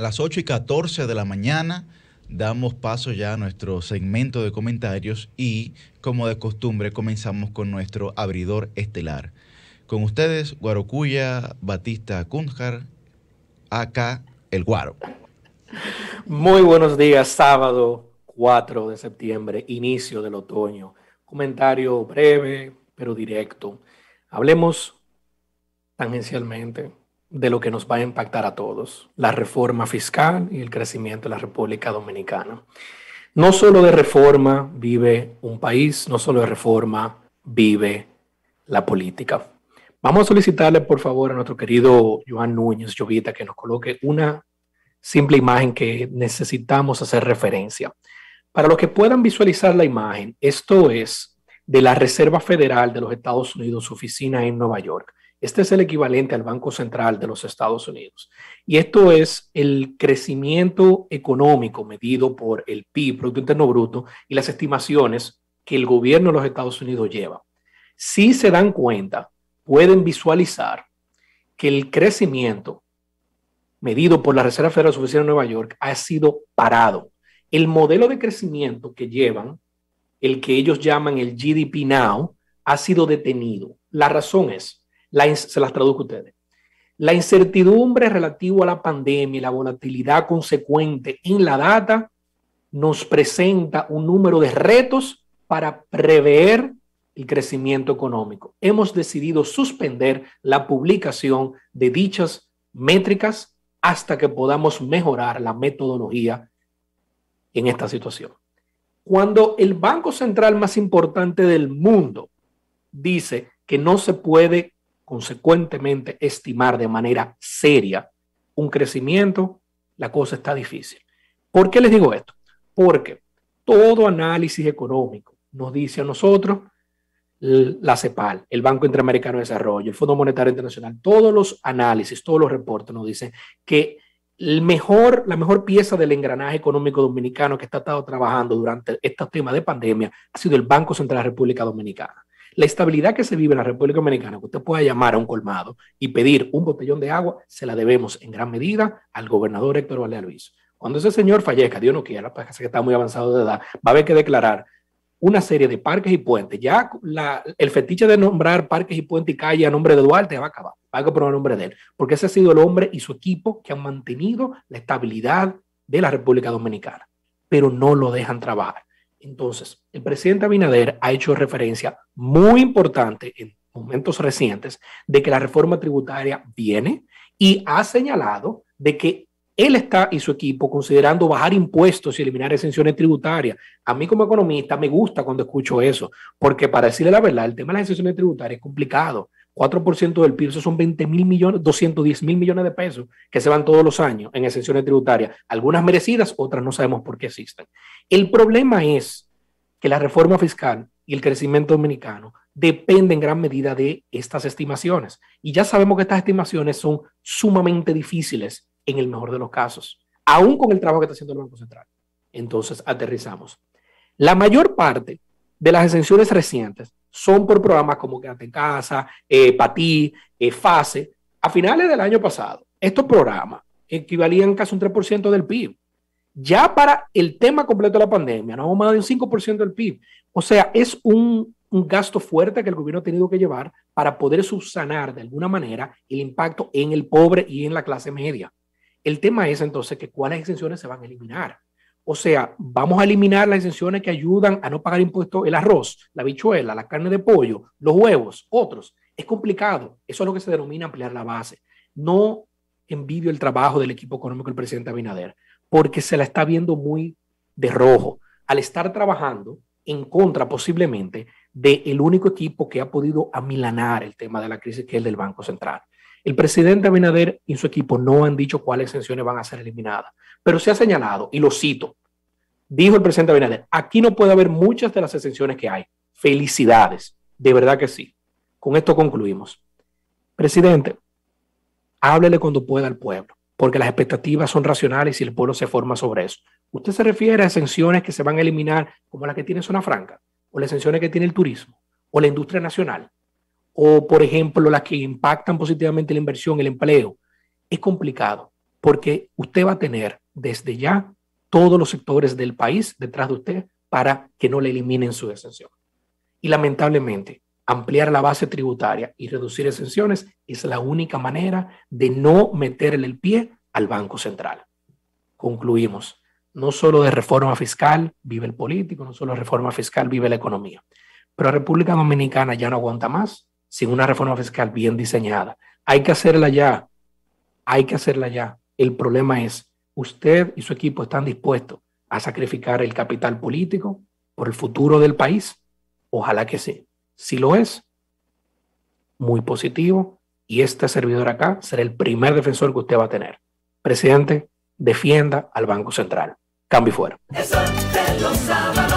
A las 8 y 14 de la mañana damos paso ya a nuestro segmento de comentarios y, como de costumbre, comenzamos con nuestro abridor estelar. Con ustedes, Guarocuya Batista Kunjar, acá El Guaro. Muy buenos días, sábado 4 de septiembre, inicio del otoño. Comentario breve, pero directo. Hablemos tangencialmente de lo que nos va a impactar a todos, la reforma fiscal y el crecimiento de la República Dominicana. No solo de reforma vive un país, no solo de reforma vive la política. Vamos a solicitarle, por favor, a nuestro querido Joan Núñez Llovita que nos coloque una simple imagen que necesitamos hacer referencia. Para los que puedan visualizar la imagen, esto es de la Reserva Federal de los Estados Unidos, su oficina en Nueva York. Este es el equivalente al Banco Central de los Estados Unidos. Y esto es el crecimiento económico medido por el PIB, Producto Interno Bruto, y las estimaciones que el gobierno de los Estados Unidos lleva. Si se dan cuenta, pueden visualizar que el crecimiento medido por la Reserva Federal de Oficina en Nueva York ha sido parado. El modelo de crecimiento que llevan el que ellos llaman el GDP Now, ha sido detenido. La razón es, se las traduzco a ustedes, la incertidumbre relativa a la pandemia y la volatilidad consecuente en la data nos presenta un número de retos para prever el crecimiento económico. Hemos decidido suspender la publicación de dichas métricas hasta que podamos mejorar la metodología en esta situación cuando el banco central más importante del mundo dice que no se puede consecuentemente estimar de manera seria un crecimiento, la cosa está difícil. ¿Por qué les digo esto? Porque todo análisis económico nos dice a nosotros la CEPAL, el Banco Interamericano de Desarrollo, el Fondo Monetario Internacional, todos los análisis, todos los reportes nos dicen que la mejor pieza del engranaje económico dominicano que ha estado trabajando durante este temas de pandemia ha sido el Banco Central de la República Dominicana. La estabilidad que se vive en la República Dominicana, que usted pueda llamar a un colmado y pedir un botellón de agua, se la debemos en gran medida al gobernador Héctor valle Luis. Cuando ese señor fallezca, Dios no quiera, parece pues, que está muy avanzado de edad, va a haber que declarar una serie de parques y puentes. Ya el fetiche de nombrar parques y puentes y calles a nombre de Duarte va a acabar, va a acabar el nombre de él, porque ese ha sido el hombre y su equipo que han mantenido la estabilidad de la República Dominicana, pero no lo dejan trabajar. Entonces, el presidente Abinader ha hecho referencia muy importante en momentos recientes de que la reforma tributaria viene y ha señalado de que él está y su equipo considerando bajar impuestos y eliminar exenciones tributarias. A mí como economista me gusta cuando escucho eso, porque para decirle la verdad, el tema de las exenciones tributarias es complicado. 4% del PIB, son 20 mil millones, 210 mil millones de pesos que se van todos los años en exenciones tributarias, algunas merecidas, otras no sabemos por qué existen. El problema es que la reforma fiscal y el crecimiento dominicano dependen en gran medida de estas estimaciones. Y ya sabemos que estas estimaciones son sumamente difíciles en el mejor de los casos, aún con el trabajo que está haciendo el Banco Central. Entonces, aterrizamos. La mayor parte de las exenciones recientes son por programas como Quédate en Casa, eh, Patí, eh, Fase. A finales del año pasado, estos programas equivalían casi un 3% del PIB. Ya para el tema completo de la pandemia, no más de un 5% del PIB. O sea, es un gasto fuerte que el gobierno ha tenido que llevar para poder subsanar de alguna manera el impacto en el pobre y en la clase media. El tema es entonces que cuáles exenciones se van a eliminar. O sea, vamos a eliminar las exenciones que ayudan a no pagar impuestos, el arroz, la bichuela, la carne de pollo, los huevos, otros. Es complicado. Eso es lo que se denomina ampliar la base. No envidio el trabajo del equipo económico del presidente Abinader, porque se la está viendo muy de rojo al estar trabajando en contra posiblemente del el único equipo que ha podido amilanar el tema de la crisis, que es el del Banco Central. El presidente Abinader y su equipo no han dicho cuáles exenciones van a ser eliminadas, pero se ha señalado, y lo cito, dijo el presidente Abinader, aquí no puede haber muchas de las exenciones que hay. Felicidades, de verdad que sí. Con esto concluimos. Presidente, háblele cuando pueda al pueblo, porque las expectativas son racionales y el pueblo se forma sobre eso. ¿Usted se refiere a exenciones que se van a eliminar como la que tiene Zona Franca, o las exenciones que tiene el turismo, o la industria nacional? o, por ejemplo, las que impactan positivamente la inversión, el empleo, es complicado porque usted va a tener desde ya todos los sectores del país detrás de usted para que no le eliminen su exención. Y lamentablemente, ampliar la base tributaria y reducir exenciones es la única manera de no meterle el pie al Banco Central. Concluimos, no solo de reforma fiscal vive el político, no solo de reforma fiscal vive la economía, pero la República Dominicana ya no aguanta más sin una reforma fiscal bien diseñada. Hay que hacerla ya, hay que hacerla ya. El problema es, usted y su equipo están dispuestos a sacrificar el capital político por el futuro del país. Ojalá que sí. Si lo es, muy positivo. Y este servidor acá será el primer defensor que usted va a tener. Presidente, defienda al Banco Central. Cambio y fuera.